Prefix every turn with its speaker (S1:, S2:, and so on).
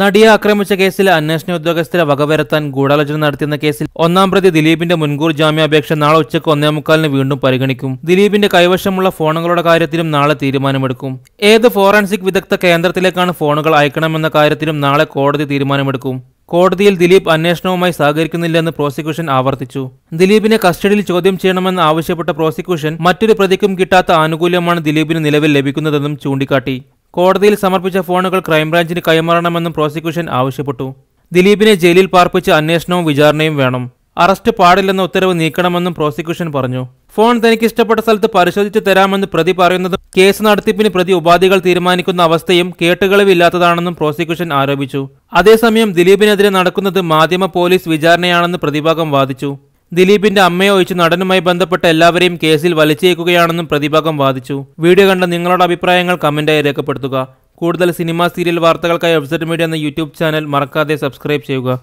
S1: നടിയെ ആക്രമിച്ച കേസിൽ അന്വേഷണ ഉദ്യോഗസ്ഥരെ വകവരുത്താൻ ഗൂഢാലോചന നടത്തിയെന്ന കേസിൽ ഒന്നാം പ്രതി ദിലീപിന്റെ മുൻകൂർ ജാമ്യാപേക്ഷ നാളെ ഉച്ചയ്ക്ക് ഒന്നേ മുക്കാലിന് വീണ്ടും പരിഗണിക്കും ദിലീപിന്റെ കൈവശമുള്ള ഫോണുകളുടെ കാര്യത്തിലും നാളെ തീരുമാനമെടുക്കും ഏത് ഫോറൻസിക് വിദഗ്ധ കേന്ദ്രത്തിലേക്കാണ് ഫോണുകൾ അയക്കണമെന്ന കാര്യത്തിലും നാളെ കോടതി തീരുമാനമെടുക്കും കോടതിയിൽ ദിലീപ് അന്വേഷണവുമായി സഹകരിക്കുന്നില്ലെന്ന് പ്രോസിക്യൂഷൻ ആവർത്തിച്ചു ദിലീപിനെ കസ്റ്റഡിയിൽ ചോദ്യം ചെയ്യണമെന്ന് ആവശ്യപ്പെട്ട പ്രോസിക്യൂഷൻ മറ്റൊരു പ്രതിക്കും കിട്ടാത്ത ആനുകൂല്യമാണ് ദിലീപിന് നിലവിൽ ലഭിക്കുന്നതെന്നും ചൂണ്ടിക്കാട്ടി കോടതിയിൽ സമർപ്പിച്ച ഫോണുകൾ ക്രൈംബ്രാഞ്ചിന് കൈമാറണമെന്നും പ്രോസിക്യൂഷൻ ആവശ്യപ്പെട്ടു ദിലീപിനെ ജയിലിൽ പാർപ്പിച്ച് അന്വേഷണവും വിചാരണയും വേണം അറസ്റ്റ് പാടില്ലെന്ന ഉത്തരവ് നീക്കണമെന്നും പ്രോസിക്യൂഷൻ പറഞ്ഞു ഫോൺ തനിക്ക് ഇഷ്ടപ്പെട്ട സ്ഥലത്ത് പരിശോധിച്ചു തരാമെന്ന് പ്രതി പറയുന്നതും കേസ് നടത്തിപ്പിന് പ്രതി ഉപാധികൾ തീരുമാനിക്കുന്ന അവസ്ഥയും കേട്ടുകളവില്ലാത്തതാണെന്നും പ്രോസിക്യൂഷൻ ആരോപിച്ചു അതേസമയം ദിലീപിനെതിരെ നടക്കുന്നത് മാധ്യമ പോലീസ് വിചാരണയാണെന്ന് പ്രതിഭാഗം വാദിച്ചു ദിലീപിന്റെ അമ്മയെ ഒഴിച്ച് നടനുമായി ബന്ധപ്പെട്ട എല്ലാവരെയും കേസിൽ വലിച്ചേക്കുകയാണെന്നും പ്രതിഭാഗം വാദിച്ചു വീഡിയോ കണ്ട നിങ്ങളുടെ അഭിപ്രായങ്ങൾ കമന്റായി രേഖപ്പെടുത്തുക കൂടുതൽ സിനിമ സീരിയൽ വാർത്തകൾക്കായി വെബ്സൈറ്റ് മീഡിയ എന്ന യൂട്യൂബ് ചാനൽ മറക്കാതെ സബ്സ്ക്രൈബ് ചെയ്യുക